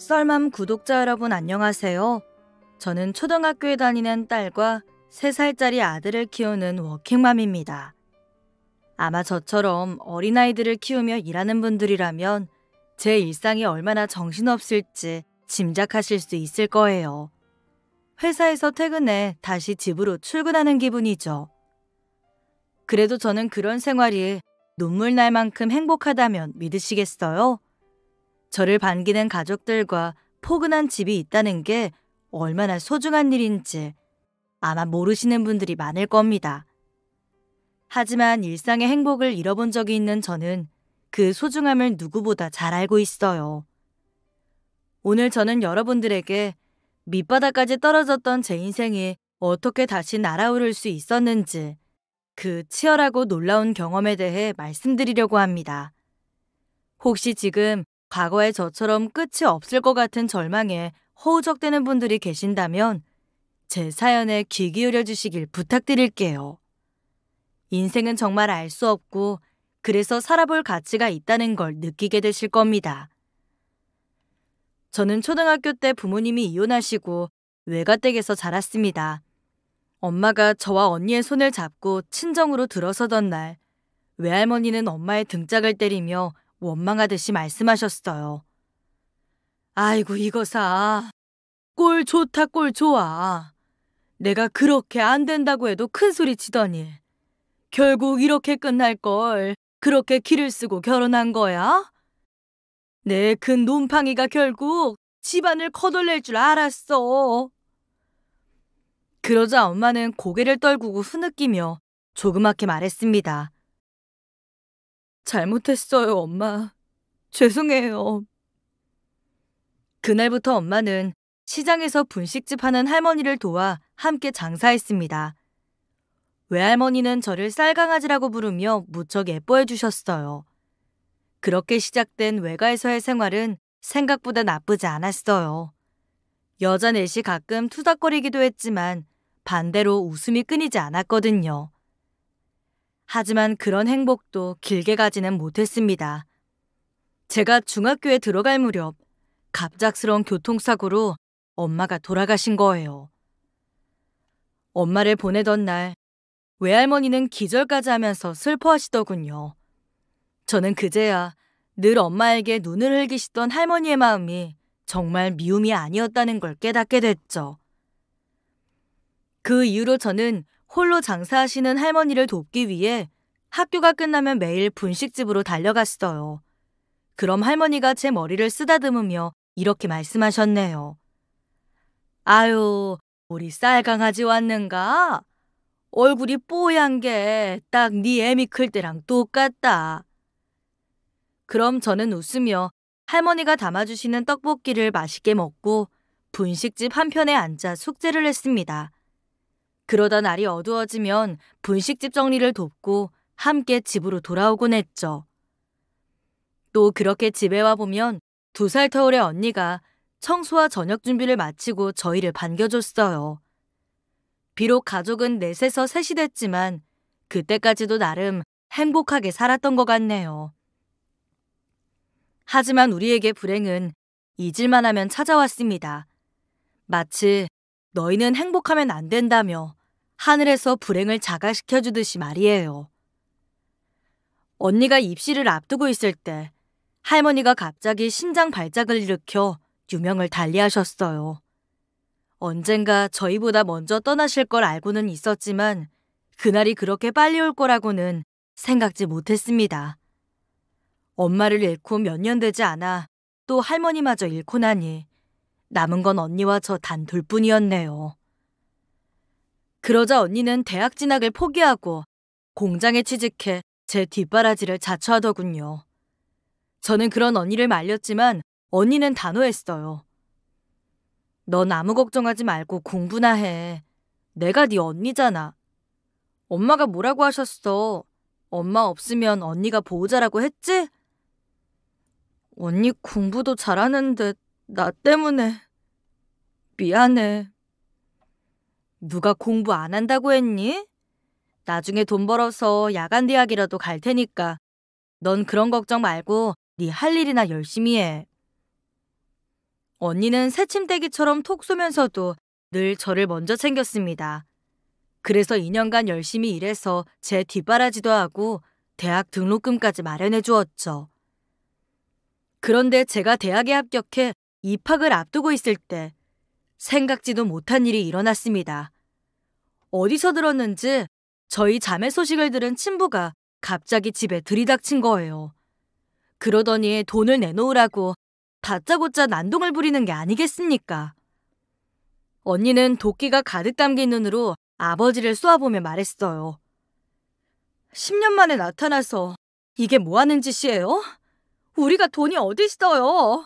썰맘 구독자 여러분 안녕하세요. 저는 초등학교에 다니는 딸과 3살짜리 아들을 키우는 워킹맘입니다. 아마 저처럼 어린아이들을 키우며 일하는 분들이라면 제 일상이 얼마나 정신없을지 짐작하실 수 있을 거예요. 회사에서 퇴근해 다시 집으로 출근하는 기분이죠. 그래도 저는 그런 생활이 눈물 날 만큼 행복하다면 믿으시겠어요? 저를 반기는 가족들과 포근한 집이 있다는 게 얼마나 소중한 일인지 아마 모르시는 분들이 많을 겁니다. 하지만 일상의 행복을 잃어본 적이 있는 저는 그 소중함을 누구보다 잘 알고 있어요. 오늘 저는 여러분들에게 밑바닥까지 떨어졌던 제 인생이 어떻게 다시 날아오를 수 있었는지 그 치열하고 놀라운 경험에 대해 말씀드리려고 합니다. 혹시 지금 과거의 저처럼 끝이 없을 것 같은 절망에 허우적대는 분들이 계신다면 제 사연에 귀 기울여 주시길 부탁드릴게요. 인생은 정말 알 수 없고 그래서 살아볼 가치가 있다는 걸 느끼게 되실 겁니다. 저는 초등학교 때 부모님이 이혼하시고 외가댁에서 자랐습니다. 엄마가 저와 언니의 손을 잡고 친정으로 들어서던 날, 외할머니는 엄마의 등짝을 때리며 원망하듯이 말씀하셨어요. 아이고 이거사. 꼴 좋다 꼴 좋아. 내가 그렇게 안 된다고 해도 큰소리 치더니 결국 이렇게 끝날 걸 그렇게 키를 쓰고 결혼한 거야? 내 큰논팡이가 결국 집안을 커돌릴 줄 알았어. 그러자 엄마는 고개를 떨구고 흐느끼며 조그맣게 말했습니다. 잘못했어요, 엄마. 죄송해요. 그날부터 엄마는 시장에서 분식집 하는 할머니를 도와 함께 장사했습니다. 외할머니는 저를 쌀강아지라고 부르며 무척 예뻐해 주셨어요. 그렇게 시작된 외가에서의 생활은 생각보다 나쁘지 않았어요. 여자 넷이 가끔 투닥거리기도 했지만 반대로 웃음이 끊이지 않았거든요. 하지만 그런 행복도 길게 가지는 못했습니다. 제가 중학교에 들어갈 무렵 갑작스러운 교통사고로 엄마가 돌아가신 거예요. 엄마를 보내던 날 외할머니는 기절까지 하면서 슬퍼하시더군요. 저는 그제야 늘 엄마에게 눈을 흘기시던 할머니의 마음이 정말 미움이 아니었다는 걸 깨닫게 됐죠. 그 이후로 저는 홀로 장사하시는 할머니를 돕기 위해 학교가 끝나면 매일 분식집으로 달려갔어요. 그럼 할머니가 제 머리를 쓰다듬으며 이렇게 말씀하셨네요. 아유, 우리 쌀강아지 왔는가? 얼굴이 뽀얀 게 딱 네 애미 클 때랑 똑같다. 그럼 저는 웃으며 할머니가 담아주시는 떡볶이를 맛있게 먹고 분식집 한편에 앉아 숙제를 했습니다. 그러다 날이 어두워지면 분식집 정리를 돕고 함께 집으로 돌아오곤 했죠. 또 그렇게 집에 와 보면 두 살 터울의 언니가 청소와 저녁 준비를 마치고 저희를 반겨줬어요. 비록 가족은 넷에서 셋이 됐지만 그때까지도 나름 행복하게 살았던 것 같네요. 하지만 우리에게 불행은 잊을만 하면 찾아왔습니다. 마치 너희는 행복하면 안 된다며 하늘에서 불행을 자가시켜 주듯이 말이에요. 언니가 입시를 앞두고 있을 때 할머니가 갑자기 심장 발작을 일으켜 유명을 달리하셨어요. 언젠가 저희보다 먼저 떠나실 걸 알고는 있었지만 그날이 그렇게 빨리 올 거라고는 생각지 못했습니다. 엄마를 잃고 몇 년 되지 않아 또 할머니마저 잃고 나니 남은 건 언니와 저 단 둘뿐이었네요. 그러자 언니는 대학 진학을 포기하고 공장에 취직해 제 뒷바라지를 자처하더군요. 저는 그런 언니를 말렸지만 언니는 단호했어요. 넌 아무 걱정하지 말고 공부나 해. 내가 네 언니잖아. 엄마가 뭐라고 하셨어? 엄마 없으면 언니가 보호자라고 했지? 언니 공부도 잘하는데 나 때문에 미안해. 누가 공부 안 한다고 했니? 나중에 돈 벌어서 야간 대학이라도 갈 테니까 넌 그런 걱정 말고 네 할 일이나 열심히 해. 언니는 새침대기처럼 톡 쏘면서도 늘 저를 먼저 챙겼습니다. 그래서 2년간 열심히 일해서 제 뒷바라지도 하고 대학 등록금까지 마련해 주었죠. 그런데 제가 대학에 합격해 입학을 앞두고 있을 때 생각지도 못한 일이 일어났습니다. 어디서 들었는지 저희 자매 소식을 들은 친부가 갑자기 집에 들이닥친 거예요. 그러더니 돈을 내놓으라고 다짜고짜 난동을 부리는 게 아니겠습니까? 언니는 도끼가 가득 담긴 눈으로 아버지를 쏘아보며 말했어요. 10년 만에 나타나서 이게 뭐 하는 짓이에요? 우리가 돈이 어디 있어요?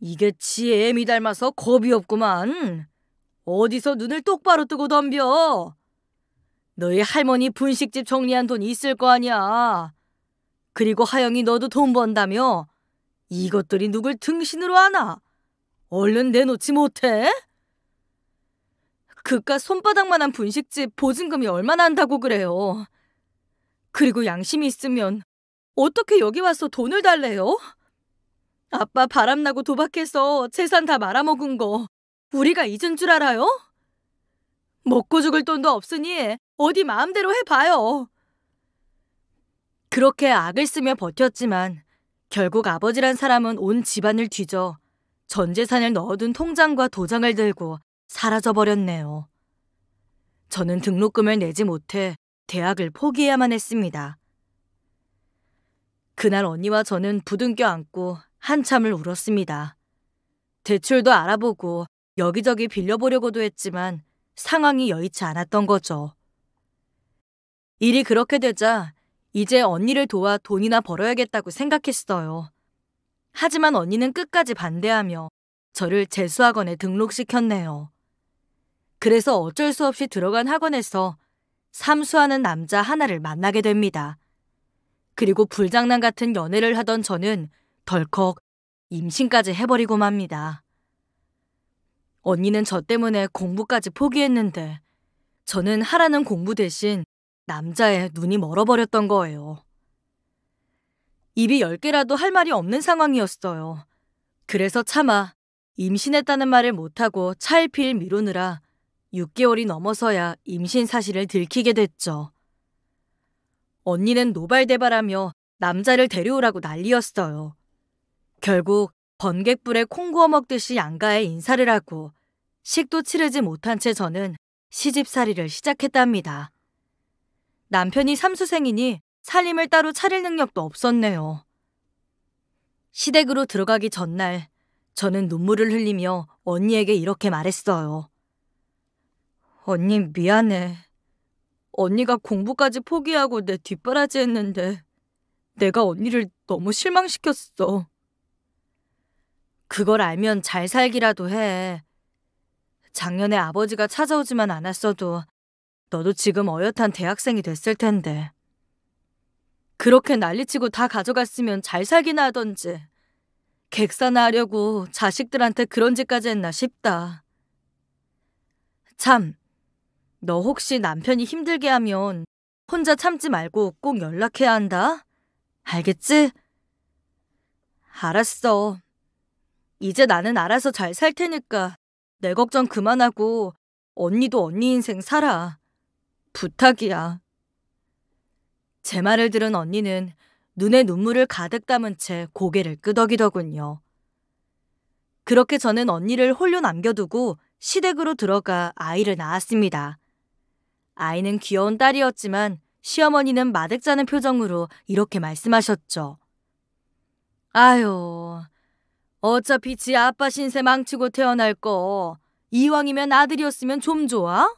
이게 지 애미 닮아서 겁이 없구만. 어디서 눈을 똑바로 뜨고 덤벼. 너희 할머니 분식집 정리한 돈 있을 거 아니야. 그리고 하영이 너도 돈 번다며. 이것들이 누굴 등신으로 하나? 얼른 내놓지 못해? 그깟 손바닥만한 분식집 보증금이 얼마나 한다고 그래요. 그리고 양심이 있으면 어떻게 여기 와서 돈을 달래요? 아빠 바람나고 도박해서 재산 다 말아먹은 거 우리가 잊은 줄 알아요? 먹고 죽을 돈도 없으니 어디 마음대로 해봐요. 그렇게 악을 쓰며 버텼지만 결국 아버지란 사람은 온 집안을 뒤져 전 재산을 넣어둔 통장과 도장을 들고 사라져버렸네요. 저는 등록금을 내지 못해 대학을 포기해야만 했습니다. 그날 언니와 저는 부둥켜 안고 한참을 울었습니다. 대출도 알아보고 여기저기 빌려보려고도 했지만 상황이 여의치 않았던 거죠. 일이 그렇게 되자 이제 언니를 도와 돈이나 벌어야겠다고 생각했어요. 하지만 언니는 끝까지 반대하며 저를 재수학원에 등록시켰네요. 그래서 어쩔 수 없이 들어간 학원에서 삼수하는 남자 하나를 만나게 됩니다. 그리고 불장난 같은 연애를 하던 저는 덜컥 임신까지 해버리고 맙니다. 언니는 저 때문에 공부까지 포기했는데 저는 하라는 공부 대신 남자의 눈이 멀어버렸던 거예요. 입이 열 개라도 할 말이 없는 상황이었어요. 그래서 차마 임신했다는 말을 못하고 차일피일 미루느라 6개월이 넘어서야 임신 사실을 들키게 됐죠. 언니는 노발대발하며 남자를 데려오라고 난리였어요. 결국 번갯불에 콩 구워 먹듯이 양가에 인사를 하고 식도 치르지 못한 채 저는 시집살이를 시작했답니다. 남편이 삼수생이니 살림을 따로 차릴 능력도 없었네요. 시댁으로 들어가기 전날 저는 눈물을 흘리며 언니에게 이렇게 말했어요. 언니 미안해. 언니가 공부까지 포기하고 내 뒷바라지 했는데 내가 언니를 너무 실망시켰어. 그걸 알면 잘 살기라도 해. 작년에 아버지가 찾아오지만 않았어도 너도 지금 어엿한 대학생이 됐을 텐데. 그렇게 난리치고 다 가져갔으면 잘 살기나 하던지. 객사나 하려고 자식들한테 그런 짓까지 했나 싶다. 참, 너 혹시 남편이 힘들게 하면 혼자 참지 말고 꼭 연락해야 한다? 알겠지? 알았어. 이제 나는 알아서 잘 살 테니까 내 걱정 그만하고 언니도 언니 인생 살아. 부탁이야. 제 말을 들은 언니는 눈에 눈물을 가득 담은 채 고개를 끄덕이더군요. 그렇게 저는 언니를 홀로 남겨두고 시댁으로 들어가 아이를 낳았습니다. 아이는 귀여운 딸이었지만 시어머니는 마득 자는 표정으로 이렇게 말씀하셨죠. 아유, 어차피 지 아빠 신세 망치고 태어날 거 이왕이면 아들이었으면 좀 좋아?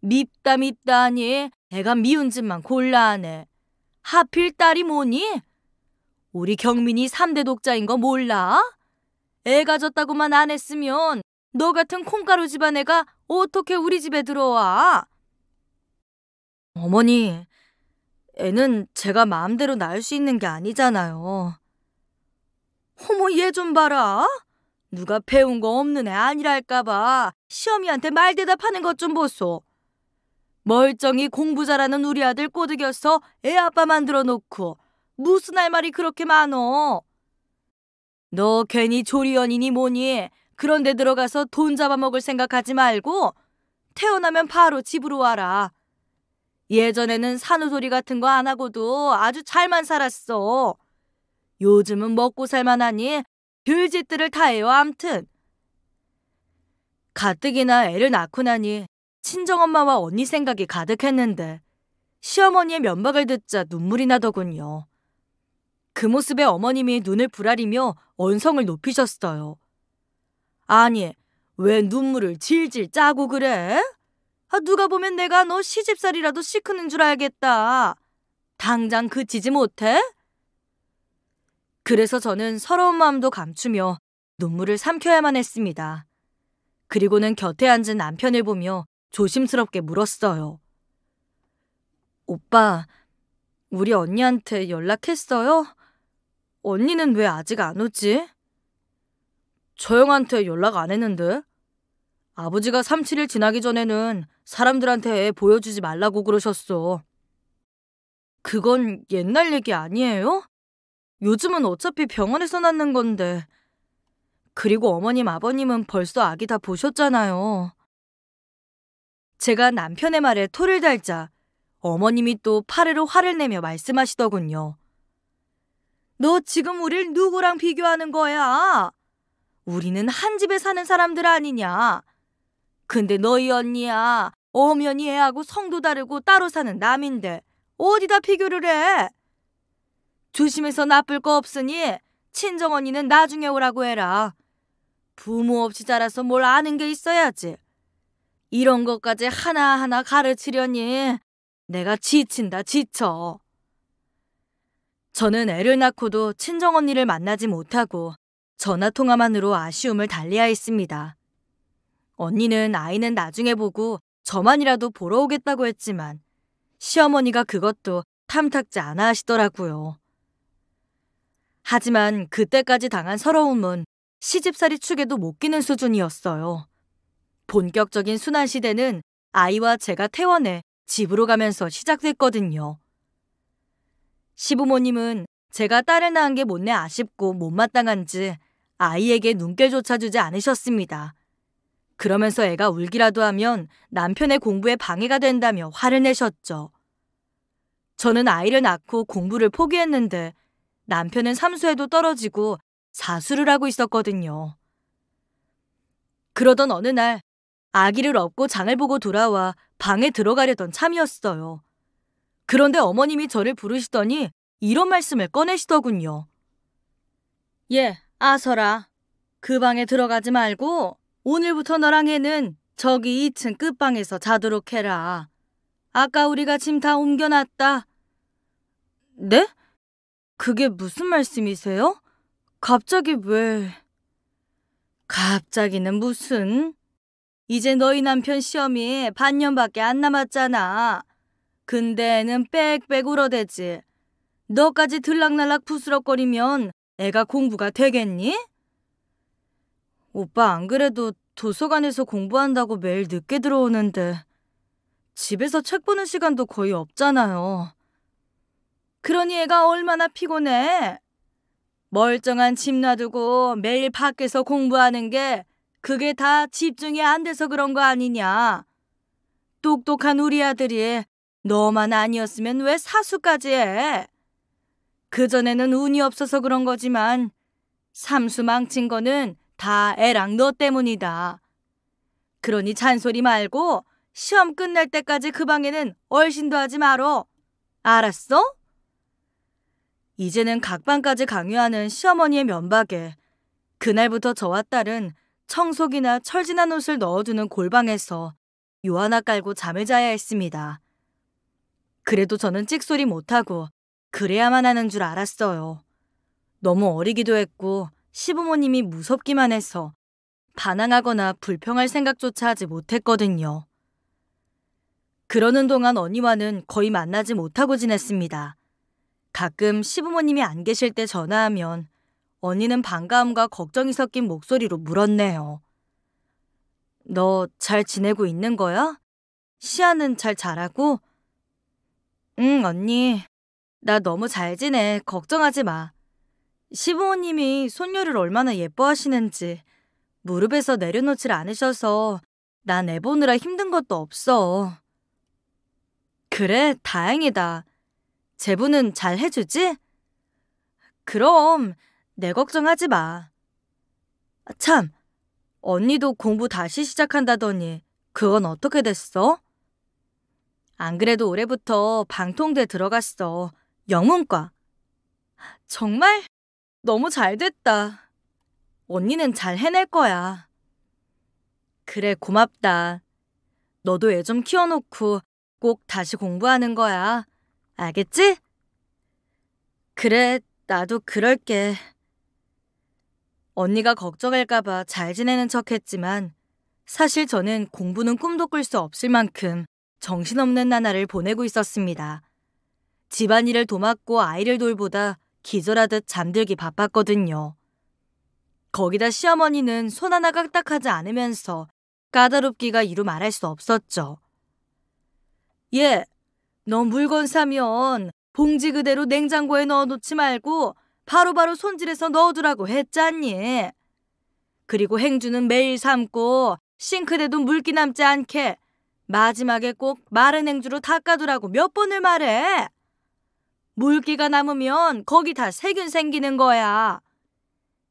밉다 밉다 하니 애가 미운 짓만 골라하네. 하필 딸이 뭐니? 우리 경민이 3대 독자인 거 몰라? 애 가졌다고만 안 했으면 너 같은 콩가루 집안 애가 어떻게 우리 집에 들어와? 어머니, 애는 제가 마음대로 낳을 수 있는 게 아니잖아요. 어머 얘 좀 봐라. 누가 배운 거 없는 애 아니랄까봐 시어미한테 말 대답하는 것 좀 보소. 멀쩡히 공부 잘하는 우리 아들 꼬드겨서 애 아빠 만들어 놓고 무슨 할 말이 그렇게 많어. 너 괜히 조리원이니 뭐니 그런 데 들어가서 돈 잡아먹을 생각하지 말고 태어나면 바로 집으로 와라. 예전에는 산후조리 같은 거 안 하고도 아주 잘만 살았어. 요즘은 먹고 살만하니 별짓들을 다 해요 암튼. 가뜩이나 애를 낳고 나니 친정엄마와 언니 생각이 가득했는데 시어머니의 면박을 듣자 눈물이 나더군요. 그 모습에 어머님이 눈을 부라리며 언성을 높이셨어요. 아니, 왜 눈물을 질질 짜고 그래? 아, 누가 보면 내가 너 시집살이라도 시크는 줄 알겠다. 당장 그치지 못해? 그래서 저는 서러운 마음도 감추며 눈물을 삼켜야만 했습니다. 그리고는 곁에 앉은 남편을 보며 조심스럽게 물었어요. 오빠, 우리 언니한테 연락했어요? 언니는 왜 아직 안 오지? 저 형한테 연락 안 했는데? 아버지가 37일 지나기 전에는 사람들한테 보여주지 말라고 그러셨어. 그건 옛날 얘기 아니에요? 요즘은 어차피 병원에서 낳는 건데. 그리고 어머님, 아버님은 벌써 아기 다 보셨잖아요. 제가 남편의 말에 토를 달자 어머님이 또 파르로 화를 내며 말씀하시더군요. 너 지금 우릴 누구랑 비교하는 거야? 우리는 한 집에 사는 사람들 아니냐? 근데 너희 언니야. 엄면이 애하고 성도 다르고 따로 사는 남인데 어디다 비교를 해? 조심해서 나쁠 거 없으니 친정 언니는 나중에 오라고 해라. 부모 없이 자라서 뭘 아는 게 있어야지. 이런 것까지 하나하나 가르치려니 내가 지친다 지쳐. 저는 애를 낳고도 친정 언니를 만나지 못하고 전화 통화만으로 아쉬움을 달리하였습니다. 언니는 아이는 나중에 보고 저만이라도 보러 오겠다고 했지만 시어머니가 그것도 탐탁지 않아 하시더라고요. 하지만 그때까지 당한 서러움은 시집살이 축에도 못 끼는 수준이었어요. 본격적인 순환 시대는 아이와 제가 퇴원해 집으로 가면서 시작됐거든요. 시부모님은 제가 딸을 낳은 게 못내 아쉽고 못마땅한지 아이에게 눈길조차 주지 않으셨습니다. 그러면서 애가 울기라도 하면 남편의 공부에 방해가 된다며 화를 내셨죠. 저는 아이를 낳고 공부를 포기했는데 남편은 삼수에도 떨어지고 사수를 하고 있었거든요. 그러던 어느 날 아기를 업고 장을 보고 돌아와 방에 들어가려던 참이었어요. 그런데 어머님이 저를 부르시더니 이런 말씀을 꺼내시더군요. 예, 아서라. 그 방에 들어가지 말고 오늘부터 너랑 해는 저기 2층 끝방에서 자도록 해라. 아까 우리가 짐 다 옮겨놨다. 네? 그게 무슨 말씀이세요? 갑자기 왜... 갑자기는 무슨... 이제 너희 남편 시험이 반년밖에 안 남았잖아. 근데 는 빽빽 울어대지. 너까지 들락날락 부스럭거리면 애가 공부가 되겠니? 오빠 안 그래도 도서관에서 공부한다고 매일 늦게 들어오는데 집에서 책 보는 시간도 거의 없잖아요. 그러니 애가 얼마나 피곤해. 멀쩡한 집 놔두고 매일 밖에서 공부하는 게 그게 다 집중이 안 돼서 그런 거 아니냐. 똑똑한 우리 아들이 너만 아니었으면 왜 사수까지 해? 그전에는 운이 없어서 그런 거지만 삼수 망친 거는 다 애랑 너 때문이다. 그러니 잔소리 말고 시험 끝날 때까지 그 방에는 얼씬도 하지 말어. 알았어? 이제는 각방까지 강요하는 시어머니의 면박에 그날부터 저와 딸은 청소기나 철진한 옷을 넣어두는 골방에서 요 하나 깔고 잠을 자야 했습니다. 그래도 저는 찍소리 못하고 그래야만 하는 줄 알았어요. 너무 어리기도 했고 시부모님이 무섭기만 해서 반항하거나 불평할 생각조차 하지 못했거든요. 그러는 동안 언니와는 거의 만나지 못하고 지냈습니다. 가끔 시부모님이 안 계실 때 전화하면 언니는 반가움과 걱정이 섞인 목소리로 물었네요. 너 잘 지내고 있는 거야? 시아는 잘 자라고? 응, 언니. 나 너무 잘 지내. 걱정하지 마. 시부모님이 손녀를 얼마나 예뻐하시는지 무릎에서 내려놓질 않으셔서 난 애보느라 힘든 것도 없어. 그래, 다행이다. 제부는 잘 해주지? 그럼 내 걱정하지 마. 아, 참, 언니도 공부 다시 시작한다더니 그건 어떻게 됐어? 안 그래도 올해부터 방통대 들어갔어. 영문과. 정말? 너무 잘 됐다. 언니는 잘 해낼 거야. 그래, 고맙다. 너도 애 좀 키워놓고 꼭 다시 공부하는 거야. 알겠지? 그래, 나도 그럴게. 언니가 걱정할까봐 잘 지내는 척 했지만 사실 저는 공부는 꿈도 꿀 수 없을 만큼 정신없는 나날을 보내고 있었습니다. 집안일을 도맡고 아이를 돌보다 기절하듯 잠들기 바빴거든요. 거기다 시어머니는 손 하나 깍딱하지 않으면서 까다롭기가 이루 말할 수 없었죠. 예, 너 물건 사면 봉지 그대로 냉장고에 넣어놓지 말고 바로바로 손질해서 넣어두라고 했잖니. 그리고 행주는 매일 삶고 싱크대도 물기 남지 않게 마지막에 꼭 마른 행주로 닦아두라고 몇 번을 말해. 물기가 남으면 거기 다 세균 생기는 거야.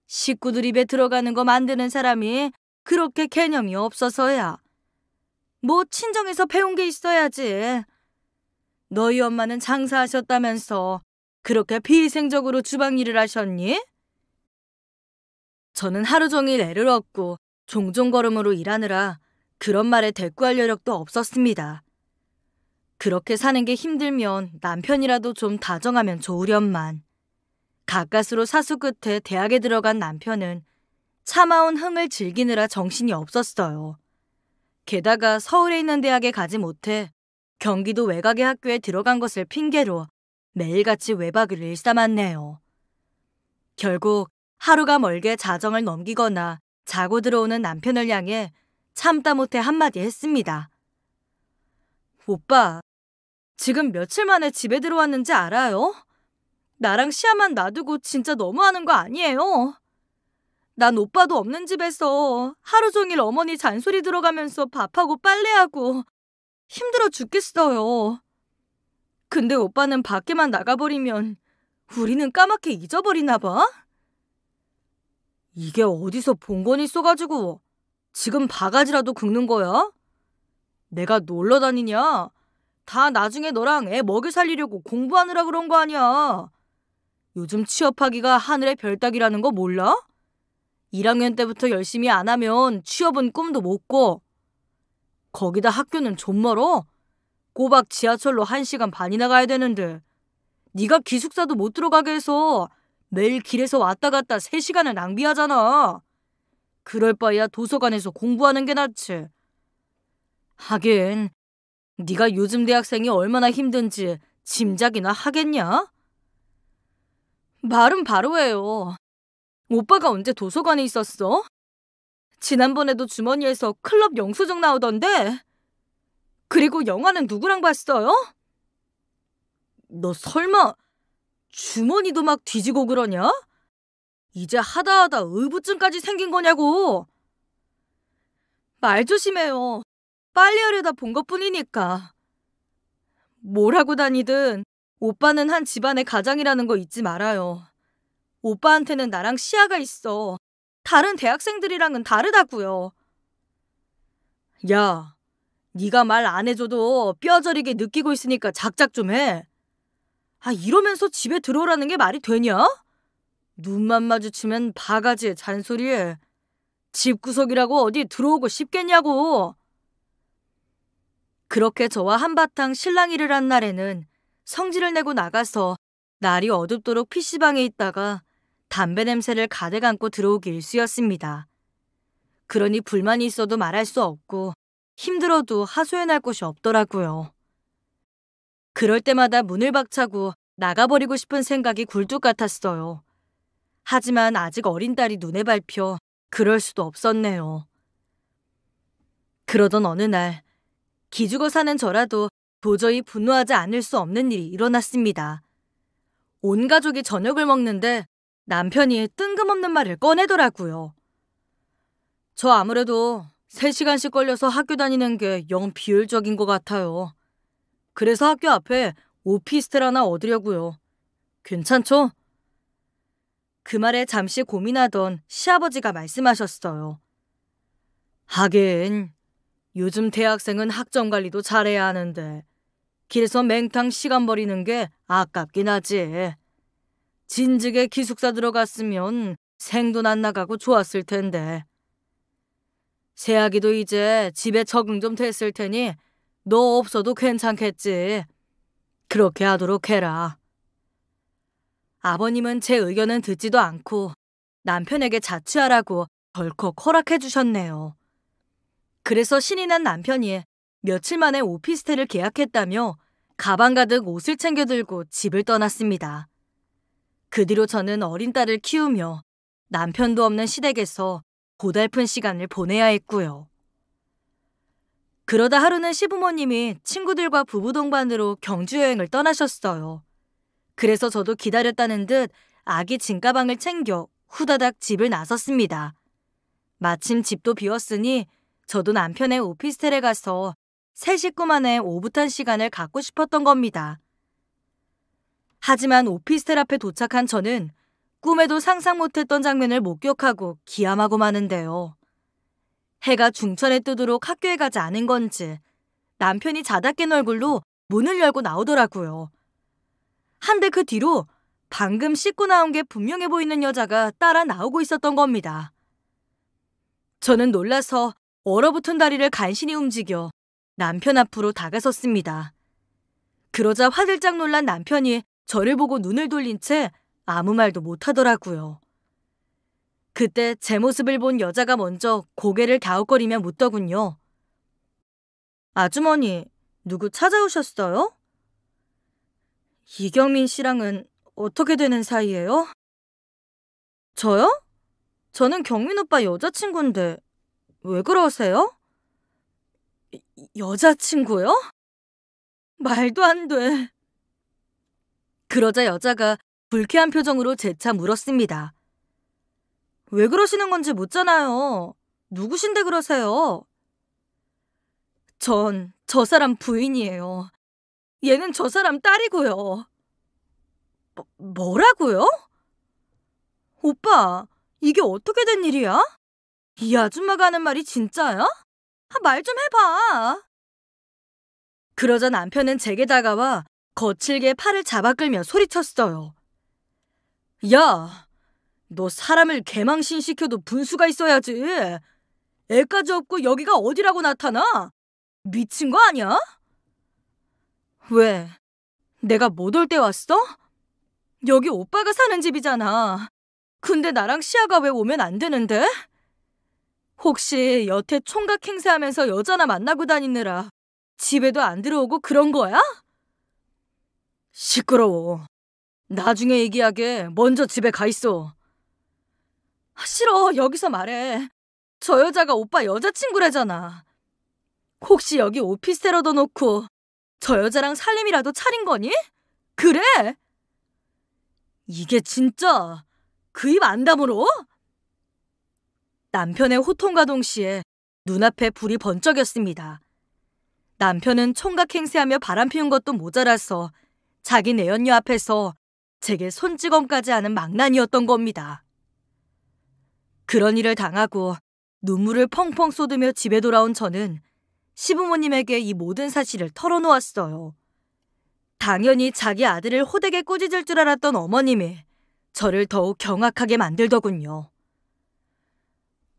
식구들 입에 들어가는 거 만드는 사람이 그렇게 개념이 없어서야. 뭐 친정에서 배운 게 있어야지. 너희 엄마는 장사하셨다면서 그렇게 비위생적으로 주방 일을 하셨니? 저는 하루 종일 애를 얻고 종종 걸음으로 일하느라 그런 말에 대꾸할 여력도 없었습니다. 그렇게 사는 게 힘들면 남편이라도 좀 다정하면 좋으련만. 가까스로 사수 끝에 대학에 들어간 남편은 참아온 흥을 즐기느라 정신이 없었어요. 게다가 서울에 있는 대학에 가지 못해 경기도 외곽의 학교에 들어간 것을 핑계로 매일같이 외박을 일삼았네요. 결국 하루가 멀게 자정을 넘기거나 자고 들어오는 남편을 향해 참다 못해 한마디 했습니다. 오빠, 지금 며칠 만에 집에 들어왔는지 알아요? 나랑 시야만 놔두고 진짜 너무하는 거 아니에요? 난 오빠도 없는 집에서 하루 종일 어머니 잔소리 들어가면서 밥하고 빨래하고 힘들어 죽겠어요. 근데 오빠는 밖에만 나가버리면 우리는 까맣게 잊어버리나 봐? 이게 어디서 봉건이쏘가지고 지금 바가지라도 긁는 거야? 내가 놀러 다니냐? 다 나중에 너랑 애 먹여 살리려고 공부하느라 그런 거 아니야. 요즘 취업하기가 하늘의 별 따기라는 거 몰라? 1학년 때부터 열심히 안 하면 취업은 꿈도 못 꿔. 거기다 학교는 좀 멀어? 꼬박 지하철로 1시간 반이나 가야 되는데 네가 기숙사도 못 들어가게 해서 매일 길에서 왔다 갔다 3시간을 낭비하잖아. 그럴 바에야 도서관에서 공부하는 게 낫지. 하긴 네가 요즘 대학생이 얼마나 힘든지 짐작이나 하겠냐? 말은 바로 해요. 오빠가 언제 도서관에 있었어? 지난번에도 주머니에서 클럽 영수증 나오던데. 그리고 영화는 누구랑 봤어요? 너 설마 주머니도 막 뒤지고 그러냐? 이제 하다하다 의부증까지 생긴 거냐고. 말 조심해요. 빨리 하려다 본 것뿐이니까. 뭐라고 다니든 오빠는 한 집안의 가장이라는 거 잊지 말아요. 오빠한테는 나랑 시야가 있어. 다른 대학생들이랑은 다르다고요. 야, 네가 말 안 해줘도 뼈저리게 느끼고 있으니까 작작 좀 해. 아, 이러면서 집에 들어오라는 게 말이 되냐? 눈만 마주치면 바가지에 잔소리해 집구석이라고 어디 들어오고 싶겠냐고. 그렇게 저와 한바탕 실랑이를 한 날에는 성질을 내고 나가서 날이 어둡도록 피시방에 있다가 담배 냄새를 가득 안고 들어오기 일쑤였습니다. 그러니 불만이 있어도 말할 수 없고 힘들어도 하소연할 곳이 없더라고요. 그럴 때마다 문을 박차고 나가버리고 싶은 생각이 굴뚝 같았어요. 하지만 아직 어린 딸이 눈에 밟혀 그럴 수도 없었네요. 그러던 어느 날 기죽어 사는 저라도 도저히 분노하지 않을 수 없는 일이 일어났습니다. 온 가족이 저녁을 먹는데 남편이 뜬금없는 말을 꺼내더라고요. 저 아무래도 3시간씩 걸려서 학교 다니는 게 영 비효율적인 것 같아요. 그래서 학교 앞에 오피스텔 하나 얻으려고요. 괜찮죠? 그 말에 잠시 고민하던 시아버지가 말씀하셨어요. 하긴 요즘 대학생은 학점 관리도 잘해야 하는데 길에서 맹탕 시간 버리는 게 아깝긴 하지. 진즉에 기숙사 들어갔으면 생돈 안 나가고 좋았을 텐데. 새아기도 이제 집에 적응 좀 됐을 테니 너 없어도 괜찮겠지. 그렇게 하도록 해라. 아버님은 제 의견은 듣지도 않고 남편에게 자취하라고 덜컥 허락해 주셨네요. 그래서 신이 난 남편이 며칠 만에 오피스텔을 계약했다며 가방 가득 옷을 챙겨 들고 집을 떠났습니다. 그 뒤로 저는 어린 딸을 키우며 남편도 없는 시댁에서 고달픈 시간을 보내야 했고요. 그러다 하루는 시부모님이 친구들과 부부 동반으로 경주 여행을 떠나셨어요. 그래서 저도 기다렸다는 듯 아기 짐가방을 챙겨 후다닥 집을 나섰습니다. 마침 집도 비었으니 저도 남편의 오피스텔에 가서 새 식구만의 오붓한 시간을 갖고 싶었던 겁니다. 하지만 오피스텔 앞에 도착한 저는 꿈에도 상상 못했던 장면을 목격하고 기암하고 마는데요. 해가 중천에 뜨도록 학교에 가지 않은 건지 남편이 자다 깬 얼굴로 문을 열고 나오더라고요. 한데 그 뒤로 방금 씻고 나온 게 분명해 보이는 여자가 따라 나오고 있었던 겁니다. 저는 놀라서 얼어붙은 다리를 간신히 움직여 남편 앞으로 다가섰습니다. 그러자 화들짝 놀란 남편이 저를 보고 눈을 돌린 채 아무 말도 못하더라고요. 그때 제 모습을 본 여자가 먼저 고개를 갸웃거리며 묻더군요. 아주머니, 누구 찾아오셨어요? 이경민 씨랑은 어떻게 되는 사이예요? 저요? 저는 경민 오빠 여자친구인데 왜 그러세요? 여자친구요? 말도 안 돼. 그러자 여자가 불쾌한 표정으로 재차 물었습니다. 왜 그러시는 건지 묻잖아요. 누구신데 그러세요? 전 저 사람 부인이에요. 얘는 저 사람 딸이고요. 뭐, 뭐라고요? 오빠, 이게 어떻게 된 일이야? 이 아줌마가 하는 말이 진짜야? 아, 말좀 해봐. 그러자 남편은 제게 다가와 거칠게 팔을 잡아끌며 소리쳤어요. 야, 너 사람을 개망신시켜도 분수가 있어야지. 애까지 없고 여기가 어디라고 나타나? 미친 거 아니야? 왜? 내가 못 올 때 왔어? 여기 오빠가 사는 집이잖아. 근데 나랑 시아가 왜 오면 안 되는데? 혹시 여태 총각 행세하면서 여자나 만나고 다니느라 집에도 안 들어오고 그런 거야? 시끄러워. 나중에 얘기하게. 먼저 집에 가 있어. 아, 싫어. 여기서 말해. 저 여자가 오빠 여자친구래잖아. 혹시 여기 오피스텔 어도놓고저 여자랑 살림이라도 차린 거니? 그래? 이게 진짜 그 입안 다물어? 남편의 호통과 동시에 눈앞에 불이 번쩍였습니다. 남편은 총각 행세하며 바람 피운 것도 모자라서 자기 내연녀 앞에서 제게 손찌검까지 하는 망난이었던 겁니다. 그런 일을 당하고 눈물을 펑펑 쏟으며 집에 돌아온 저는 시부모님에게 이 모든 사실을 털어놓았어요. 당연히 자기 아들을 호되게 꾸짖을 줄 알았던 어머님이 저를 더욱 경악하게 만들더군요.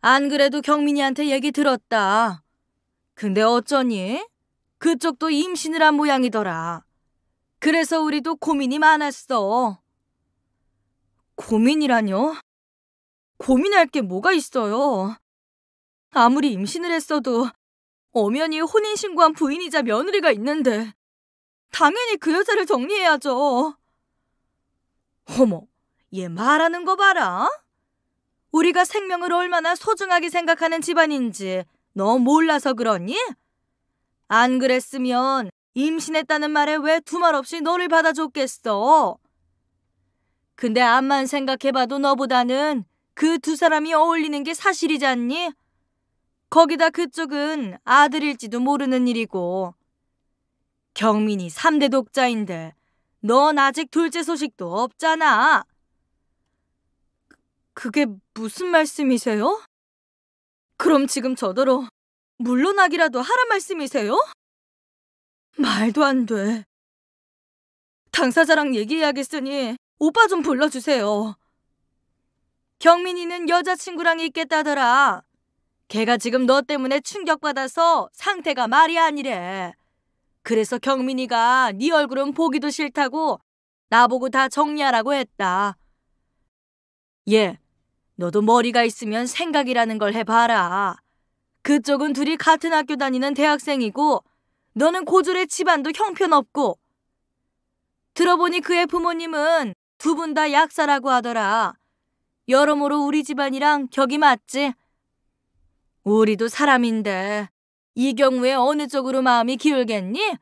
안 그래도 경민이한테 얘기 들었다. 근데 어쩌니? 그쪽도 임신을 한 모양이더라. 그래서 우리도 고민이 많았어. 고민이라뇨? 고민할 게 뭐가 있어요? 아무리 임신을 했어도 엄연히 혼인신고한 부인이자 며느리가 있는데 당연히 그 여자를 정리해야죠. 어머, 얘 말하는 거 봐라. 우리가 생명을 얼마나 소중하게 생각하는 집안인지 너 몰라서 그러니? 안 그랬으면 임신했다는 말에 왜 두 말 없이 너를 받아줬겠어? 근데 암만 생각해봐도 너보다는 그 두 사람이 어울리는 게 사실이잖니? 거기다 그쪽은 아들일지도 모르는 일이고. 경민이 3대 독자인데 넌 아직 둘째 소식도 없잖아. 그, 그게 무슨 말씀이세요? 그럼 지금 저더러 물러나기라도 하란 말씀이세요? 말도 안 돼. 당사자랑 얘기해야겠으니 오빠 좀 불러주세요. 경민이는 여자친구랑 있겠다더라. 걔가 지금 너 때문에 충격받아서 상태가 말이 아니래. 그래서 경민이가 네 얼굴은 보기도 싫다고 나보고 다 정리하라고 했다. 예, 너도 머리가 있으면 생각이라는 걸 해봐라. 그쪽은 둘이 같은 학교 다니는 대학생이고 너는 고졸의 집안도 형편없고. 들어보니 그의 부모님은 두 분 다 약사라고 하더라. 여러모로 우리 집안이랑 격이 맞지. 우리도 사람인데 이 경우에 어느 쪽으로 마음이 기울겠니?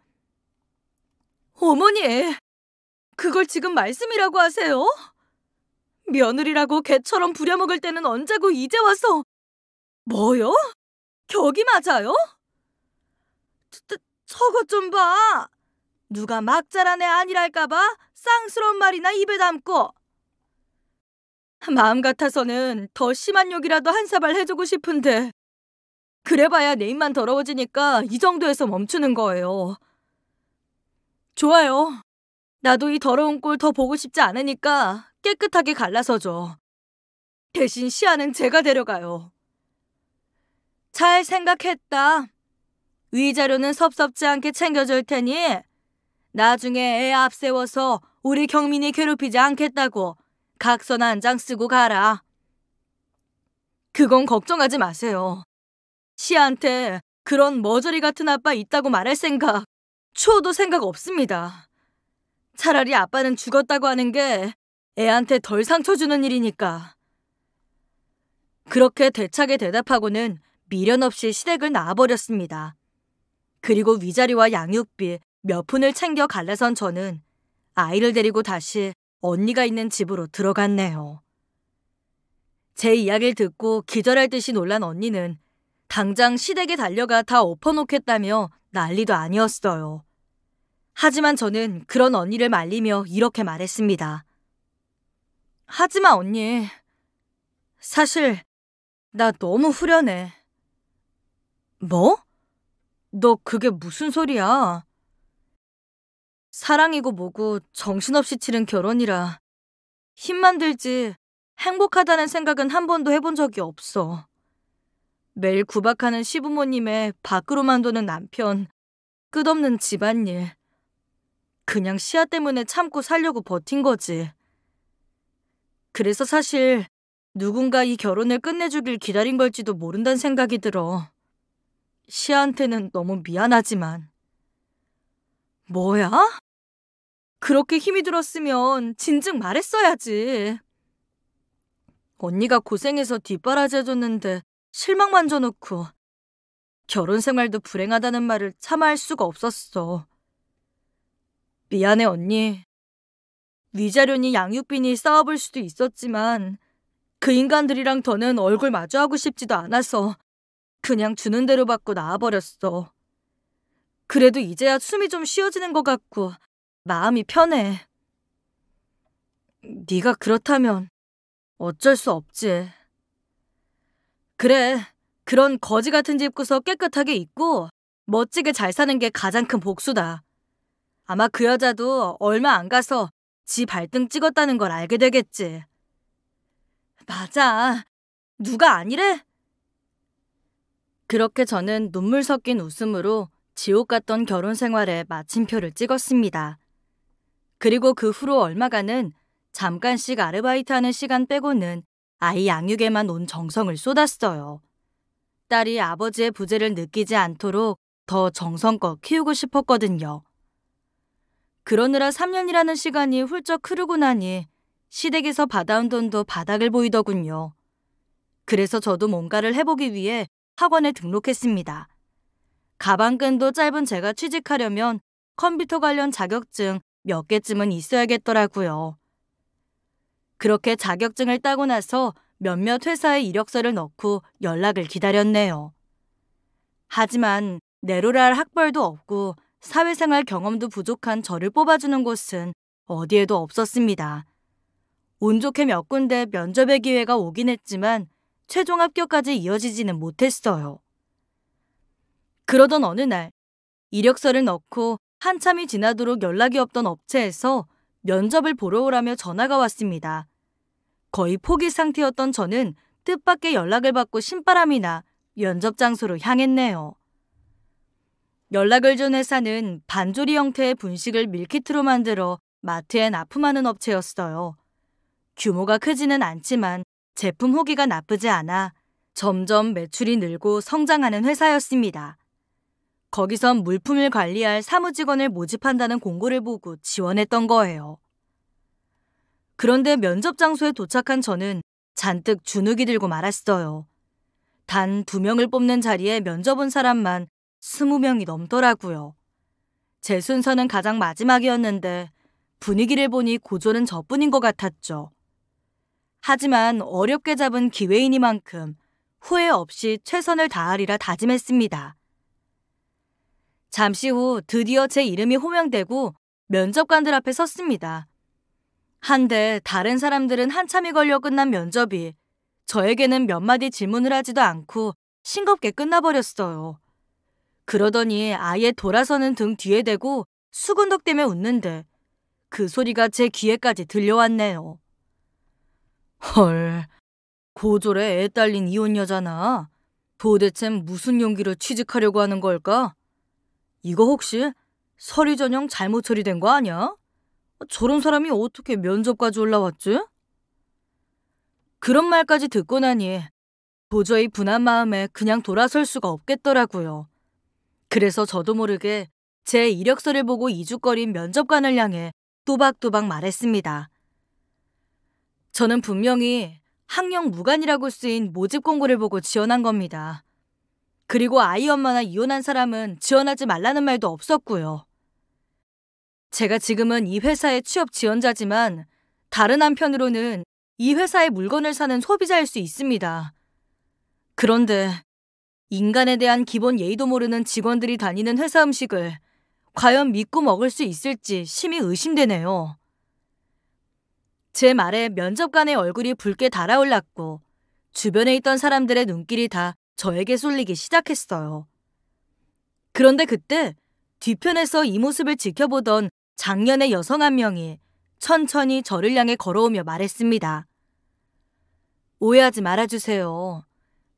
어머니, 그걸 지금 말씀이라고 하세요? 며느리라고 개처럼 부려먹을 때는 언제고 이제 와서 뭐요? 격이 맞아요? 저것 좀 봐. 누가 막 자란 애 아니랄까봐 쌍스러운 말이나 입에 담고. 마음 같아서는 더 심한 욕이라도 한 사발 해주고 싶은데 그래봐야 내 입만 더러워지니까 이 정도에서 멈추는 거예요. 좋아요. 나도 이 더러운 꼴 더 보고 싶지 않으니까 깨끗하게 갈라서죠. 대신 시아는 제가 데려가요. 잘 생각했다. 위자료는 섭섭지 않게 챙겨줄 테니 나중에 애 앞세워서 우리 경민이 괴롭히지 않겠다고 각서 한장 쓰고 가라. 그건 걱정하지 마세요. 시한테 그런 머저리 같은 아빠 있다고 말할 생각, 추호도 생각 없습니다. 차라리 아빠는 죽었다고 하는 게 애한테 덜 상처 주는 일이니까. 그렇게 대차게 대답하고는 미련 없이 시댁을 나와버렸습니다. 그리고 위자료와 양육비 몇 푼을 챙겨 갈라선 저는 아이를 데리고 다시 언니가 있는 집으로 들어갔네요. 제 이야기를 듣고 기절할 듯이 놀란 언니는 당장 시댁에 달려가 다 엎어놓겠다며 난리도 아니었어요. 하지만 저는 그런 언니를 말리며 이렇게 말했습니다. 하지만 언니. 사실, 나 너무 후련해. 뭐? 너 그게 무슨 소리야? 사랑이고 뭐고 정신없이 치른 결혼이라 힘만 들지 행복하다는 생각은 한 번도 해본 적이 없어. 매일 구박하는 시부모님의 밖으로만 도는 남편, 끝없는 집안일. 그냥 시아 때문에 참고 살려고 버틴 거지. 그래서 사실 누군가 이 결혼을 끝내주길 기다린 걸지도 모른다는 생각이 들어. 시한테는 너무 미안하지만. 뭐야? 그렇게 힘이 들었으면 진즉 말했어야지. 언니가 고생해서 뒷바라지해줬는데 실망만 줘놓고 결혼 생활도 불행하다는 말을 참아할 수가 없었어. 미안해 언니. 위자료니 양육비니 싸워볼 수도 있었지만 그 인간들이랑 더는 얼굴 마주하고 싶지도 않아서 그냥 주는 대로 받고 나와버렸어. 그래도 이제야 숨이 좀 쉬어지는 것 같고 마음이 편해. 네가 그렇다면 어쩔 수 없지. 그래, 그런 거지 같은 집 구석 깨끗하게 입고 멋지게 잘 사는 게 가장 큰 복수다. 아마 그 여자도 얼마 안 가서 지 발등 찍었다는 걸 알게 되겠지. 맞아. 누가 아니래? 그렇게 저는 눈물 섞인 웃음으로 지옥 같던 결혼 생활에 마침표를 찍었습니다. 그리고 그 후로 얼마간은 잠깐씩 아르바이트하는 시간 빼고는 아이 양육에만 온 정성을 쏟았어요. 딸이 아버지의 부재를 느끼지 않도록 더 정성껏 키우고 싶었거든요. 그러느라 3년이라는 시간이 훌쩍 흐르고 나니 시댁에서 받아온 돈도 바닥을 보이더군요. 그래서 저도 뭔가를 해보기 위해 학원에 등록했습니다. 가방끈도 짧은 제가 취직하려면 컴퓨터 관련 자격증 몇 개쯤은 있어야겠더라고요. 그렇게 자격증을 따고 나서 몇몇 회사에 이력서를 넣고 연락을 기다렸네요. 하지만 내로랄 학벌도 없고 사회생활 경험도 부족한 저를 뽑아주는 곳은 어디에도 없었습니다. 운 좋게 몇 군데 면접의 기회가 오긴 했지만 최종 합격까지 이어지지는 못했어요. 그러던 어느 날 이력서를 넣고 한참이 지나도록 연락이 없던 업체에서 면접을 보러 오라며 전화가 왔습니다. 거의 포기 상태였던 저는 뜻밖의 연락을 받고 신바람이나 면접 장소로 향했네요. 연락을 준 회사는 반조리 형태의 분식을 밀키트로 만들어 마트에 납품하는 업체였어요. 규모가 크지는 않지만 제품 호기가 나쁘지 않아 점점 매출이 늘고 성장하는 회사였습니다. 거기선 물품을 관리할 사무직원을 모집한다는 공고를 보고 지원했던 거예요. 그런데 면접 장소에 도착한 저는 잔뜩 주눅이 들고 말았어요. 단 두 명을 뽑는 자리에 면접 온 사람만 스무 명이 넘더라고요. 제 순서는 가장 마지막이었는데 분위기를 보니 고조는 저뿐인 것 같았죠. 하지만 어렵게 잡은 기회이니만큼 후회 없이 최선을 다하리라 다짐했습니다. 잠시 후 드디어 제 이름이 호명되고 면접관들 앞에 섰습니다. 한데 다른 사람들은 한참이 걸려 끝난 면접이 저에게는 몇 마디 질문을 하지도 않고 싱겁게 끝나버렸어요. 그러더니 아예 돌아서는 등 뒤에 대고 수근덕대며 웃는데 그 소리가 제 귀에까지 들려왔네요. 헐, 고졸에 애 딸린 이혼 여자나 도대체 무슨 용기로 취직하려고 하는 걸까? 이거 혹시 서류 전형 잘못 처리된 거 아니야? 저런 사람이 어떻게 면접까지 올라왔지? 그런 말까지 듣고 나니 도저히 분한 마음에 그냥 돌아설 수가 없겠더라고요. 그래서 저도 모르게 제 이력서를 보고 이죽거린 면접관을 향해 또박또박 말했습니다. 저는 분명히 학령 무관이라고 쓰인 모집 공고를 보고 지원한 겁니다. 그리고 아이 엄마나 이혼한 사람은 지원하지 말라는 말도 없었고요. 제가 지금은 이 회사의 취업 지원자지만 다른 한편으로는 이 회사의 물건을 사는 소비자일 수 있습니다. 그런데 인간에 대한 기본 예의도 모르는 직원들이 다니는 회사 음식을 과연 믿고 먹을 수 있을지 심히 의심되네요. 제 말에 면접관의 얼굴이 붉게 달아올랐고 주변에 있던 사람들의 눈길이 다 저에게 쏠리기 시작했어요. 그런데 그때 뒤편에서 이 모습을 지켜보던 작년의 여성 한 명이 천천히 저를 향해 걸어오며 말했습니다. 오해하지 말아주세요.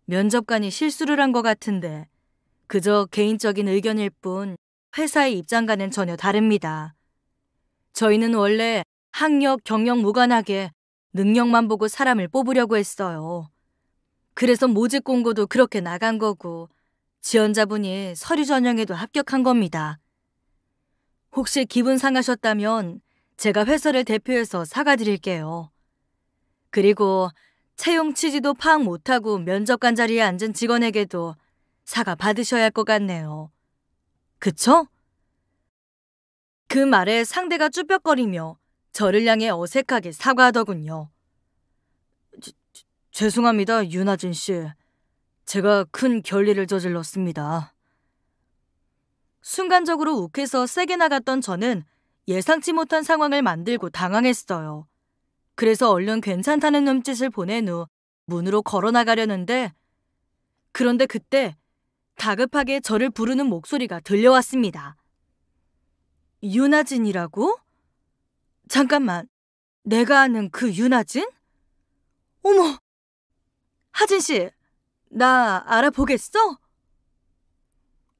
면접관이 실수를 한 것 같은데 그저 개인적인 의견일 뿐 회사의 입장과는 전혀 다릅니다. 저희는 원래 학력, 경력 무관하게 능력만 보고 사람을 뽑으려고 했어요. 그래서 모집 공고도 그렇게 나간 거고 지원자분이 서류 전형에도 합격한 겁니다. 혹시 기분 상하셨다면 제가 회사를 대표해서 사과드릴게요. 그리고 채용 취지도 파악 못하고 면접관 자리에 앉은 직원에게도 사과 받으셔야 할 것 같네요. 그쵸? 그 말에 상대가 쭈뼛거리며 저를 향해 어색하게 사과하더군요. 제, 죄송합니다, 윤하진 씨. 제가 큰 결리를 저질렀습니다. 순간적으로 욱해서 세게 나갔던 저는 예상치 못한 상황을 만들고 당황했어요. 그래서 얼른 괜찮다는 눈짓을 보낸 후 문으로 걸어 나가려는데 그런데 그때 다급하게 저를 부르는 목소리가 들려왔습니다. 윤하진이라고? 잠깐만. 내가 아는 그 윤하진? 어머! 하진 씨, 나 알아보겠어?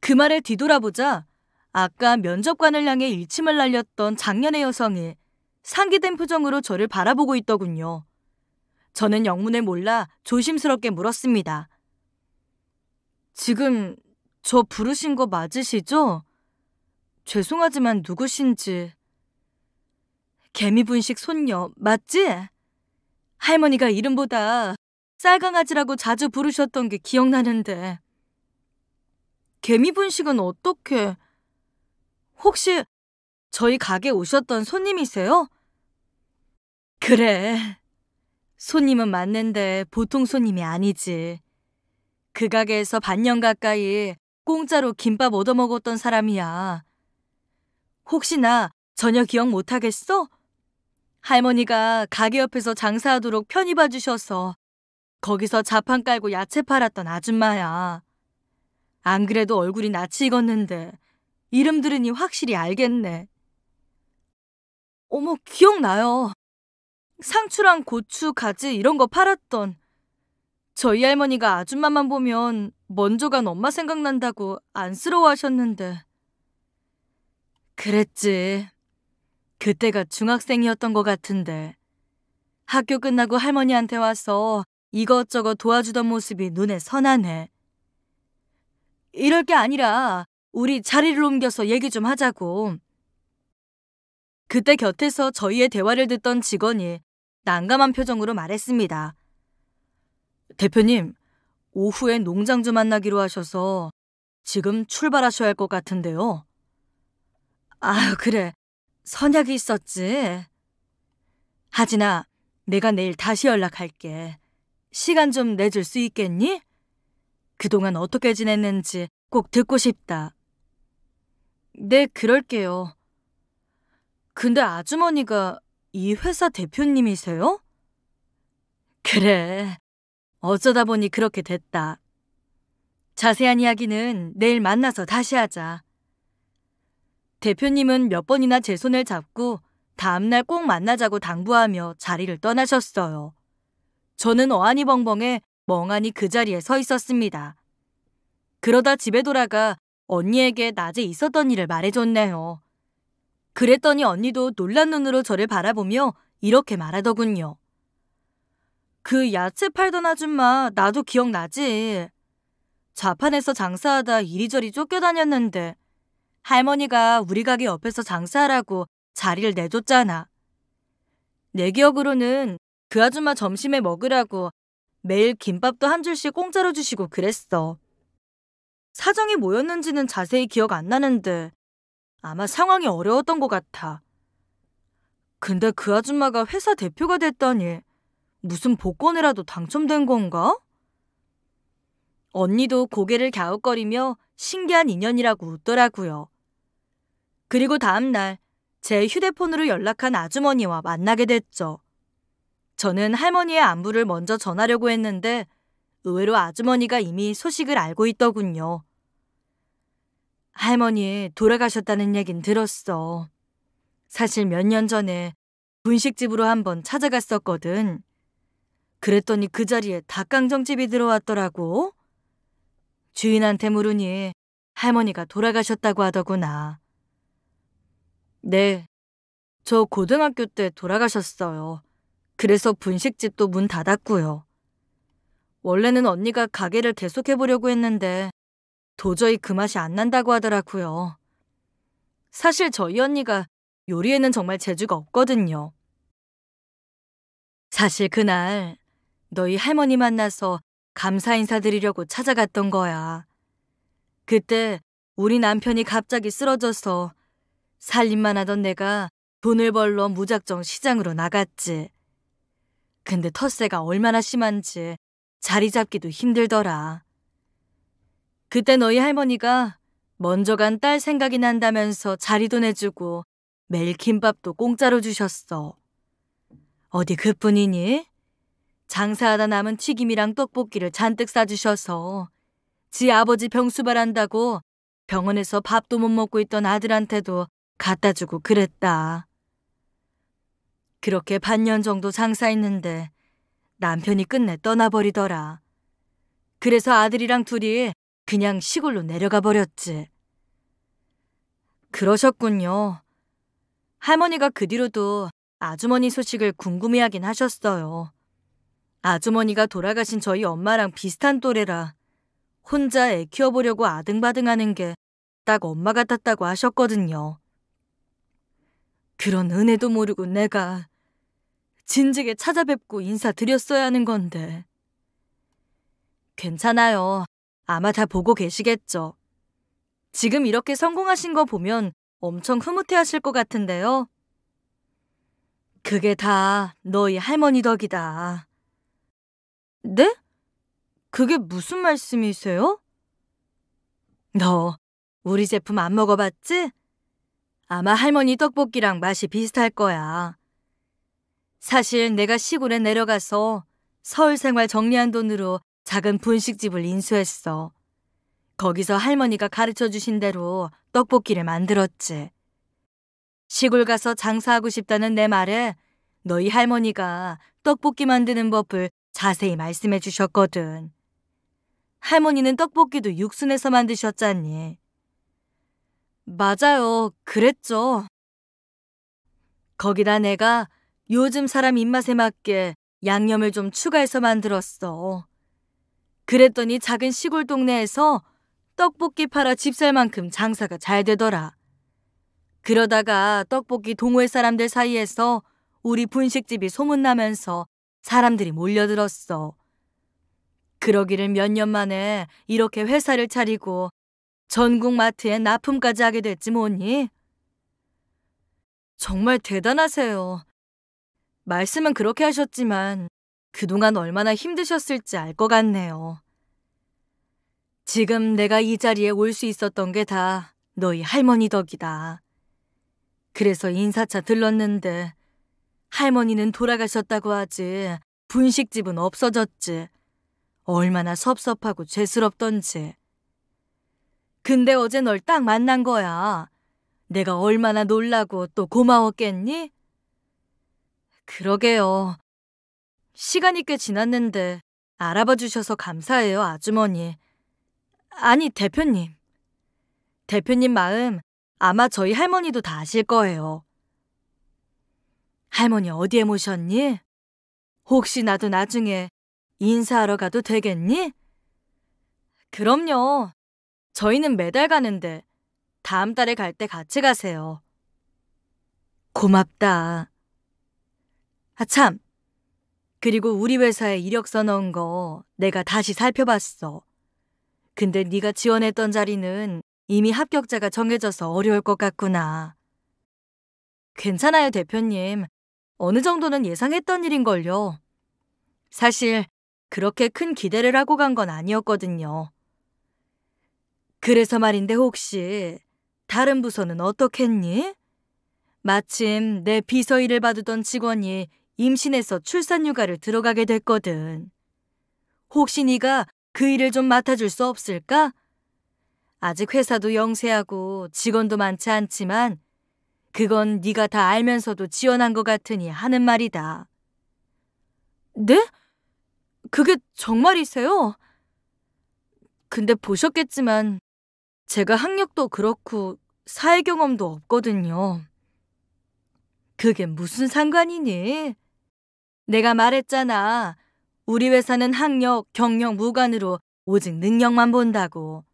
그 말에 뒤돌아보자 아까 면접관을 향해 일침을 날렸던 작년의 여성이 상기된 표정으로 저를 바라보고 있더군요. 저는 영문을 몰라 조심스럽게 물었습니다. 지금 저 부르신 거 맞으시죠? 죄송하지만 누구신지. 개미분식 손녀 맞지? 할머니가 이름보다 쌀강아지라고 자주 부르셨던 게 기억나는데. 개미분식은 어떻게? 혹시 저희 가게 오셨던 손님이세요? 그래. 손님은 맞는데 보통 손님이 아니지. 그 가게에서 반년 가까이 공짜로 김밥 얻어먹었던 사람이야. 혹시나 전혀 기억 못하겠어? 할머니가 가게 옆에서 장사하도록 편히봐 주셔서 거기서 자판 깔고 야채 팔았던 아줌마야. 안 그래도 얼굴이 낯이 익었는데 이름 들으니 확실히 알겠네. 어머, 기억나요. 상추랑 고추, 가지 이런 거 팔았던 저희 할머니가 아줌마만 보면 먼저 간 엄마 생각난다고 안쓰러워 하셨는데. 그랬지. 그때가 중학생이었던 것 같은데 학교 끝나고 할머니한테 와서 이것저것 도와주던 모습이 눈에 선하네. 이럴 게 아니라 우리 자리를 옮겨서 얘기 좀 하자고. 그때 곁에서 저희의 대화를 듣던 직원이 난감한 표정으로 말했습니다. 대표님, 오후에 농장주 만나기로 하셔서 지금 출발하셔야 할 것 같은데요. 아, 그래. 선약이 있었지. 하진아, 내가 내일 다시 연락할게. 시간 좀 내줄 수 있겠니? 그동안 어떻게 지냈는지 꼭 듣고 싶다. 네, 그럴게요. 근데 아주머니가 이 회사 대표님이세요? 그래. 어쩌다 보니 그렇게 됐다. 자세한 이야기는 내일 만나서 다시 하자. 대표님은 몇 번이나 제 손을 잡고 다음날 꼭 만나자고 당부하며 자리를 떠나셨어요. 저는 어안이 벙벙해 멍하니 그 자리에 서 있었습니다. 그러다 집에 돌아가 언니에게 낮에 있었던 일을 말해줬네요. 그랬더니 언니도 놀란 눈으로 저를 바라보며 이렇게 말하더군요. 그 야채 팔던 아줌마 나도 기억나지. 자판에서 장사하다 이리저리 쫓겨다녔는데 할머니가 우리 가게 옆에서 장사하라고 자리를 내줬잖아. 내 기억으로는 그 아줌마 점심에 먹으라고 매일 김밥도 한 줄씩 공짜로 주시고 그랬어. 사정이 뭐였는지는 자세히 기억 안 나는데 아마 상황이 어려웠던 것 같아. 근데 그 아줌마가 회사 대표가 됐다니 무슨 복권이라도 당첨된 건가? 언니도 고개를 갸웃거리며 신기한 인연이라고 웃더라고요. 그리고 다음날 제 휴대폰으로 연락한 아주머니와 만나게 됐죠. 저는 할머니의 안부를 먼저 전하려고 했는데 의외로 아주머니가 이미 소식을 알고 있더군요. 할머니 돌아가셨다는 얘긴 들었어. 사실 몇 년 전에 분식집으로 한번 찾아갔었거든. 그랬더니 그 자리에 닭강정집이 들어왔더라고. 주인한테 물으니 할머니가 돌아가셨다고 하더구나. 네. 저 고등학교 때 돌아가셨어요. 그래서 분식집도 문 닫았고요. 원래는 언니가 가게를 계속해보려고 했는데 도저히 그 맛이 안 난다고 하더라고요. 사실 저희 언니가 요리에는 정말 재주가 없거든요. 사실 그날 너희 할머니 만나서 감사 인사드리려고 찾아갔던 거야. 그때 우리 남편이 갑자기 쓰러져서 살림만 하던 내가 돈을 벌러 무작정 시장으로 나갔지. 근데 텃세가 얼마나 심한지 자리 잡기도 힘들더라. 그때 너희 할머니가 먼저 간 딸 생각이 난다면서 자리도 내주고 매일 김밥도 공짜로 주셨어. 어디 그뿐이니? 장사하다 남은 튀김이랑 떡볶이를 잔뜩 싸주셔서 지 아버지 병수발한다고 병원에서 밥도 못 먹고 있던 아들한테도 갖다 주고 그랬다. 그렇게 반년 정도 장사했는데 남편이 끝내 떠나버리더라. 그래서 아들이랑 둘이 그냥 시골로 내려가 버렸지. 그러셨군요. 할머니가 그 뒤로도 아주머니 소식을 궁금해하긴 하셨어요. 아주머니가 돌아가신 저희 엄마랑 비슷한 또래라 혼자 애 키워보려고 아등바등하는 게 딱 엄마 같았다고 하셨거든요. 그런 은혜도 모르고 내가 진즉에 찾아뵙고 인사드렸어야 하는 건데. 괜찮아요. 아마 다 보고 계시겠죠. 지금 이렇게 성공하신 거 보면 엄청 흐뭇해 하실 것 같은데요. 그게 다 너희 할머니 덕이다. 네? 그게 무슨 말씀이세요? 너 우리 제품 안 먹어봤지? 아마 할머니 떡볶이랑 맛이 비슷할 거야. 사실 내가 시골에 내려가서 서울 생활 정리한 돈으로 작은 분식집을 인수했어. 거기서 할머니가 가르쳐 주신 대로 떡볶이를 만들었지. 시골 가서 장사하고 싶다는 내 말에 너희 할머니가 떡볶이 만드는 법을 자세히 말씀해 주셨거든. 할머니는 떡볶이도 육순에서 만드셨잖니. 맞아요. 그랬죠. 거기다 내가 요즘 사람 입맛에 맞게 양념을 좀 추가해서 만들었어. 그랬더니 작은 시골 동네에서 떡볶이 팔아 집 살 만큼 장사가 잘 되더라. 그러다가 떡볶이 동호회 사람들 사이에서 우리 분식집이 소문나면서 사람들이 몰려들었어. 그러기를 몇 년 만에 이렇게 회사를 차리고 전국 마트에 납품까지 하게 됐지 뭐니? 정말 대단하세요. 말씀은 그렇게 하셨지만 그동안 얼마나 힘드셨을지 알 것 같네요. 지금 내가 이 자리에 올 수 있었던 게 다 너희 할머니 덕이다. 그래서 인사차 들렀는데 할머니는 돌아가셨다고 하지 분식집은 없어졌지. 얼마나 섭섭하고 죄스럽던지. 근데 어제 널 딱 만난 거야. 내가 얼마나 놀라고 또 고마웠겠니? 그러게요. 시간이 꽤 지났는데 알아봐 주셔서 감사해요, 아주머니. 아니, 대표님. 대표님 마음 아마 저희 할머니도 다 아실 거예요. 할머니 어디에 모셨니? 혹시 나도 나중에 인사하러 가도 되겠니? 그럼요. 저희는 매달 가는데 다음 달에 갈 때 같이 가세요. 고맙다. 아, 참. 그리고 우리 회사에 이력서 넣은 거 내가 다시 살펴봤어. 근데 네가 지원했던 자리는 이미 합격자가 정해져서 어려울 것 같구나. 괜찮아요, 대표님. 어느 정도는 예상했던 일인걸요. 사실 그렇게 큰 기대를 하고 간 건 아니었거든요. 그래서 말인데 혹시 다른 부서는 어떻겠니? 마침 내 비서 일을 받으던 직원이 임신해서 출산 휴가를 들어가게 됐거든. 혹시 네가 그 일을 좀 맡아줄 수 없을까? 아직 회사도 영세하고 직원도 많지 않지만 그건 네가 다 알면서도 지원한 것 같으니 하는 말이다. 네? 그게 정말이세요? 근데 보셨겠지만 제가 학력도 그렇고 사회 경험도 없거든요. 그게 무슨 상관이니? 내가 말했잖아. 우리 회사는 학력, 경력 무관으로 오직 능력만 본다고.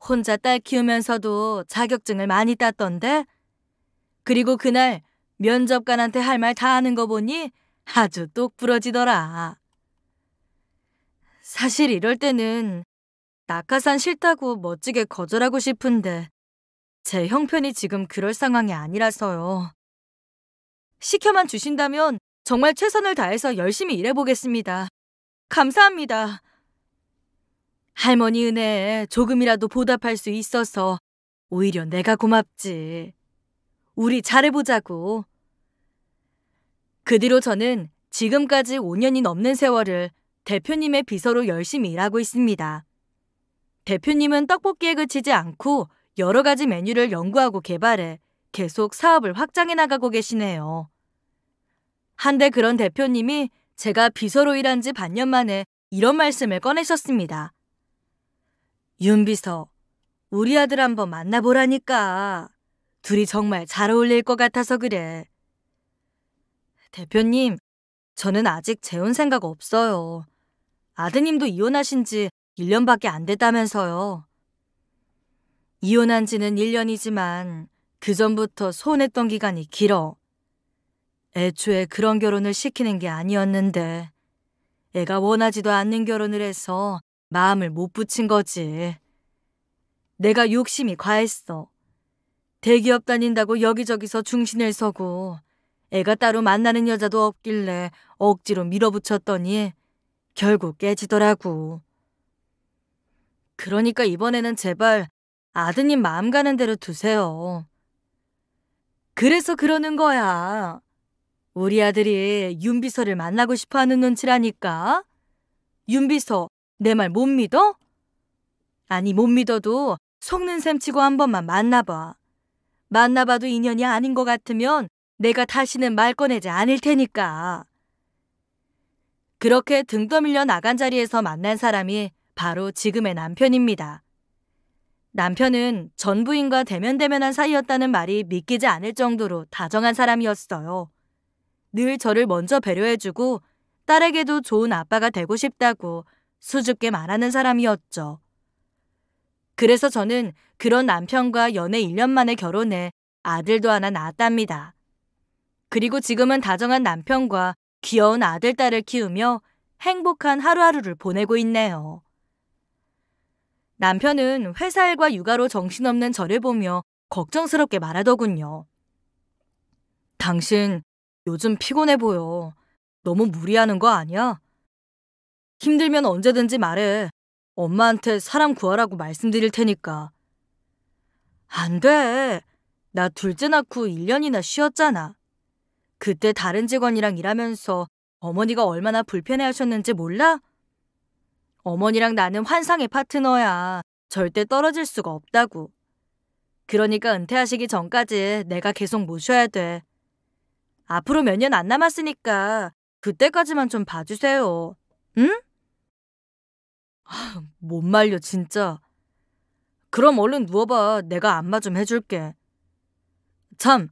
혼자 딸 키우면서도 자격증을 많이 땄던데? 그리고 그날 면접관한테 할 말 다 하는 거 보니 아주 똑부러지더라. 사실 이럴 때는 낙하산 싫다고 멋지게 거절하고 싶은데 제 형편이 지금 그럴 상황이 아니라서요. 시켜만 주신다면 정말 최선을 다해서 열심히 일해보겠습니다. 감사합니다. 할머니 은혜에 조금이라도 보답할 수 있어서 오히려 내가 고맙지. 우리 잘해보자고. 그 뒤로 저는 지금까지 5년이 넘는 세월을 대표님의 비서로 열심히 일하고 있습니다. 대표님은 떡볶이에 그치지 않고 여러 가지 메뉴를 연구하고 개발해 계속 사업을 확장해 나가고 계시네요. 한데 그런 대표님이 제가 비서로 일한 지 반년 만에 이런 말씀을 꺼내셨습니다. 윤 비서, 우리 아들 한번 만나보라니까. 둘이 정말 잘 어울릴 것 같아서 그래. 대표님, 저는 아직 재혼 생각 없어요. 아드님도 이혼하신 지 1년밖에 안 됐다면서요. 이혼한 지는 1년이지만 그전부터 소원했던 기간이 길어. 애초에 그런 결혼을 시키는 게 아니었는데 애가 원하지도 않는 결혼을 해서 마음을 못 붙인 거지. 내가 욕심이 과했어. 대기업 다닌다고 여기저기서 중신을 서고 애가 따로 만나는 여자도 없길래 억지로 밀어붙였더니 결국 깨지더라고. 그러니까 이번에는 제발 아드님 마음 가는 대로 두세요. 그래서 그러는 거야. 우리 아들이 윤비서를 만나고 싶어 하는 눈치라니까. 윤비서, 내 말 못 믿어? 아니, 못 믿어도 속는 셈 치고 한 번만 만나봐. 만나봐도 인연이 아닌 것 같으면 내가 다시는 말 꺼내지 않을 테니까. 그렇게 등 떠밀려 나간 자리에서 만난 사람이 바로 지금의 남편입니다. 남편은 전 부인과 대면대면한 사이였다는 말이 믿기지 않을 정도로 다정한 사람이었어요. 늘 저를 먼저 배려해주고 딸에게도 좋은 아빠가 되고 싶다고 수줍게 말하는 사람이었죠. 그래서 저는 그런 남편과 연애 1년 만에 결혼해 아들도 하나 낳았답니다. 그리고 지금은 다정한 남편과 귀여운 아들, 딸을 키우며 행복한 하루하루를 보내고 있네요. 남편은 회사 일과 육아로 정신없는 저를 보며 걱정스럽게 말하더군요. 당신 요즘 피곤해 보여. 너무 무리하는 거 아니야? 힘들면 언제든지 말해. 엄마한테 사람 구하라고 말씀드릴 테니까. 안 돼. 나 둘째 낳고 1년이나 쉬었잖아. 그때 다른 직원이랑 일하면서 어머니가 얼마나 불편해 하셨는지 몰라? 어머니랑 나는 환상의 파트너야. 절대 떨어질 수가 없다고. 그러니까 은퇴하시기 전까지 내가 계속 모셔야 돼. 앞으로 몇 년 안 남았으니까 그때까지만 좀 봐주세요. 응? 하, 아, 못 말려 진짜. 그럼 얼른 누워봐. 내가 안마 좀 해줄게. 참,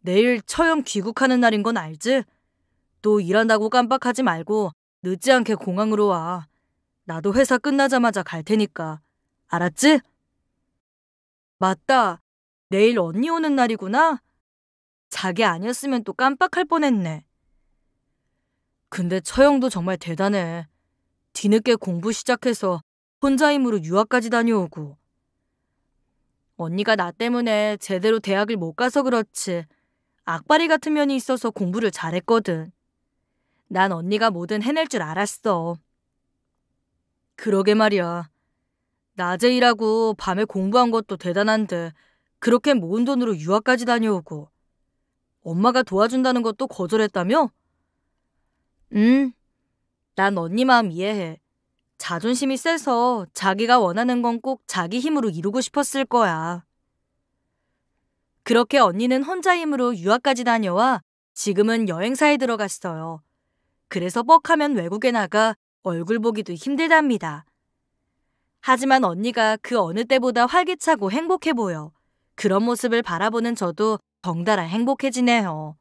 내일 처형 귀국하는 날인 건 알지? 또 일한다고 깜빡하지 말고 늦지 않게 공항으로 와. 나도 회사 끝나자마자 갈 테니까. 알았지? 맞다. 내일 언니 오는 날이구나. 자기 아니었으면 또 깜빡할 뻔했네. 근데 처형도 정말 대단해. 뒤늦게 공부 시작해서 혼자 힘으로 유학까지 다녀오고. 언니가 나 때문에 제대로 대학을 못 가서 그렇지. 악바리 같은 면이 있어서 공부를 잘했거든. 난 언니가 뭐든 해낼 줄 알았어. 그러게 말이야. 낮에 일하고 밤에 공부한 것도 대단한데 그렇게 모은 돈으로 유학까지 다녀오고 엄마가 도와준다는 것도 거절했다며? 응. 난 언니 마음 이해해. 자존심이 세서 자기가 원하는 건 꼭 자기 힘으로 이루고 싶었을 거야. 그렇게 언니는 혼자 힘으로 유학까지 다녀와 지금은 여행사에 들어갔어요. 그래서 뻑하면 외국에 나가 얼굴 보기도 힘들답니다. 하지만 언니가 그 어느 때보다 활기차고 행복해 보여 그런 모습을 바라보는 저도 덩달아 행복해지네요.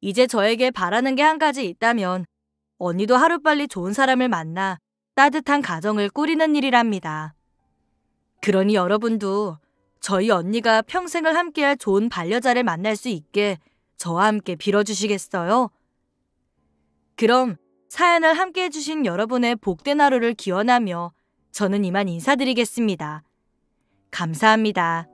이제 저에게 바라는 게 한 가지 있다면 언니도 하루빨리 좋은 사람을 만나 따뜻한 가정을 꾸리는 일이랍니다. 그러니 여러분도 저희 언니가 평생을 함께할 좋은 반려자를 만날 수 있게 저와 함께 빌어주시겠어요? 그럼 사연을 함께 해주신 여러분의 복된 하루를 기원하며 저는 이만 인사드리겠습니다. 감사합니다.